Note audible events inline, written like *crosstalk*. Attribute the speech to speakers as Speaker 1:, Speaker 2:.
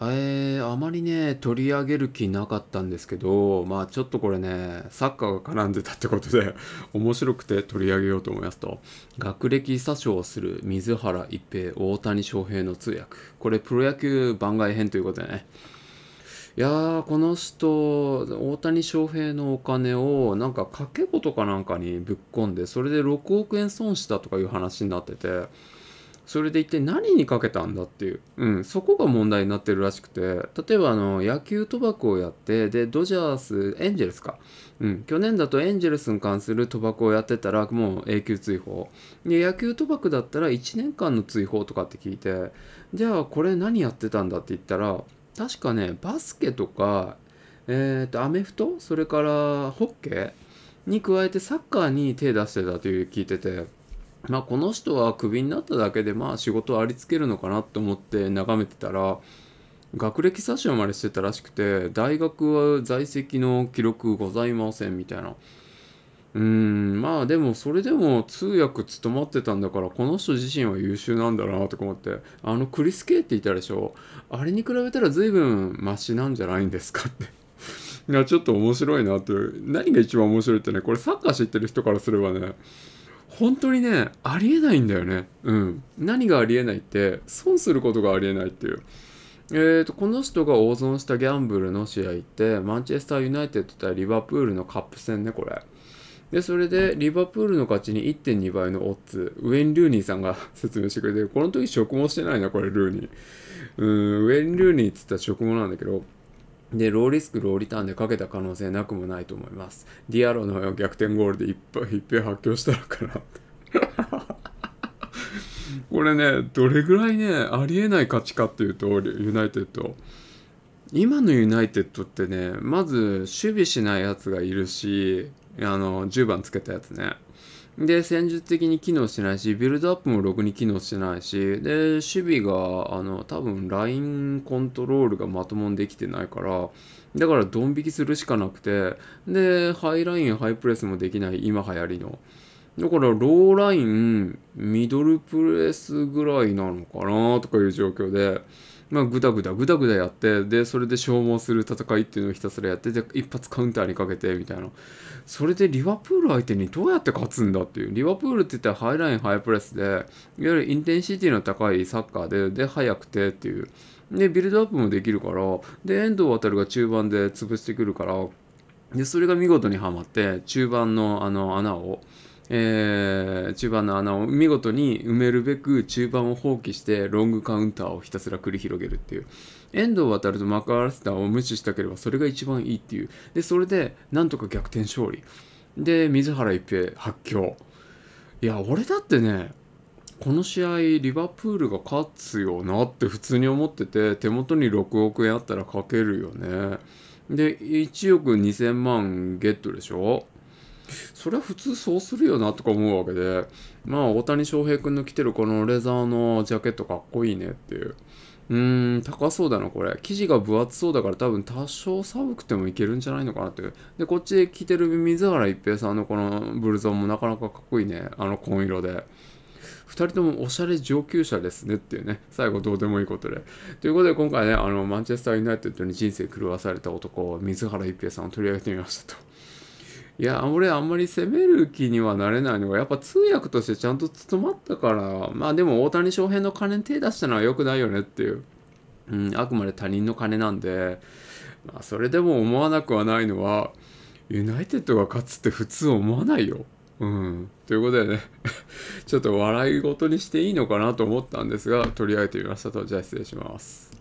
Speaker 1: えー、あまりね、取り上げる気なかったんですけど、まあちょっとこれね、サッカーが絡んでたってことで、*laughs* 面白くて取り上げようと思いますと、学歴詐称をする水原一平、大谷翔平の通訳。これ、プロ野球番外編ということでね。いやー、この人、大谷翔平のお金を、なんか掛け事かなんかにぶっ込んで、それで6億円損したとかいう話になってて、それで一体何にかけたんだっていう、うん、そこが問題になってるらしくて、例えばあの野球賭博をやって、で、ドジャース、エンジェルスか、うん、去年だとエンジェルスに関する賭博をやってたら、もう永久追放。で、野球賭博だったら1年間の追放とかって聞いて、じゃあこれ何やってたんだって言ったら、確かね、バスケとか、えっ、ー、と、アメフト、それからホッケーに加えてサッカーに手出してたという聞いてて、まあ、この人はクビになっただけでまあ仕事ありつけるのかなと思って眺めてたら学歴詐称までしてたらしくて大学は在籍の記録ございませんみたいなうんまあでもそれでも通訳務まってたんだからこの人自身は優秀なんだなとか思ってあのクリス・ケイっていたでしょあれに比べたら随分マシなんじゃないんですかって *laughs* いやちょっと面白いなという何が一番面白いってねこれサッカー知ってる人からすればね本当にねありえないんだよねうん何がありえないって損することがありえないっていうえーと、この人が大損したギャンブルの試合ってマンチェスター・ユナイテッド対リバプールのカップ戦ねこれでそれでリバプールの勝ちに1.2倍のオッズウェン・ルーニーさんが *laughs* 説明してくれてこの時食もしてないなこれルーニーうーんウェン・ルーニーっつったら食後なんだけどで、ローリスク、ローリターンでかけた可能性なくもないと思います。ディアロの逆転ゴールでいっぱい、発狂したのかな。*laughs* これね、どれぐらいね、ありえない勝ちかっていうと、ユナイテッド。今のユナイテッドってね、まず守備しないやつがいるし、あの、10番つけたやつね。で、戦術的に機能してないし、ビルドアップもろくに機能してないし、で、守備が、あの、多分ラインコントロールがまともにできてないから、だからドン引きするしかなくて、で、ハイライン、ハイプレスもできない、今流行りの。だから、ローライン、ミドルプレスぐらいなのかなとかいう状況で、まあ、ぐだぐだぐだぐだやってでそれで消耗する戦いっていうのをひたすらやってで一発カウンターにかけてみたいなそれでリバプール相手にどうやって勝つんだっていうリバプールって言ったらハイラインハイプレスでいわゆるインテンシティの高いサッカーでで速くてっていうでビルドアップもできるからで遠藤航が中盤で潰してくるからでそれが見事にはまって中盤のあの穴をえー、中盤の穴を見事に埋めるべく中盤を放棄してロングカウンターをひたすら繰り広げるっていう遠藤航とマカアラスターを無視したければそれが一番いいっていうでそれでなんとか逆転勝利で水原一平発狂いや俺だってねこの試合リバプールが勝つよなって普通に思ってて手元に6億円あったらかけるよねで1億2000万ゲットでしょそれは普通そうするよなとか思うわけで、まあ、大谷翔平君の着てるこのレザーのジャケットかっこいいねっていう。うーん、高そうだな、これ。生地が分厚そうだから多分多少寒くてもいけるんじゃないのかなっていう。で、こっちで着てる水原一平さんのこのブルゾンもなかなかかっこいいね。あの紺色で。2人ともおしゃれ上級者ですねっていうね、最後どうでもいいことで。ということで今回ね、あの、マンチェスターユナイテッドに人生狂わされた男、水原一平さんを取り上げてみましたと。いや俺あんまり攻める気にはなれないのがやっぱ通訳としてちゃんと務まったからまあでも大谷翔平の金に手出したのは良くないよねっていう、うん、あくまで他人の金なんで、まあ、それでも思わなくはないのはユナイテッドが勝つって普通思わないよ。うん、ということでね *laughs* ちょっと笑い事にしていいのかなと思ったんですが取り上げてみましたとじゃあ失礼します。